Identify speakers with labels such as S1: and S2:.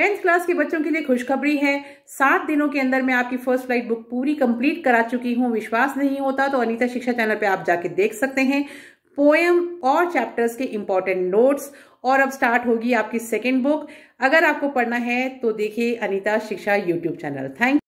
S1: tenth class के बच्चों के लिए खुशखबरी है सात दिनों के अंदर मैं आपकी फर्स्ट फ्लाइट बुक पूरी कंप्लीट करा चुकी हूँ विश्वास नहीं होता तो अनीता शिक्षा चैनल पे आप जाके देख सकते हैं पोएम और चैप्टर्स के इंपॉर्टेंट नोट्स और अब स्टार्ट होगी आपकी सेकेंड बुक अगर आपको पढ़ना है तो देखिए अनिता शिक्षा यूट्यूब चैनल थैंक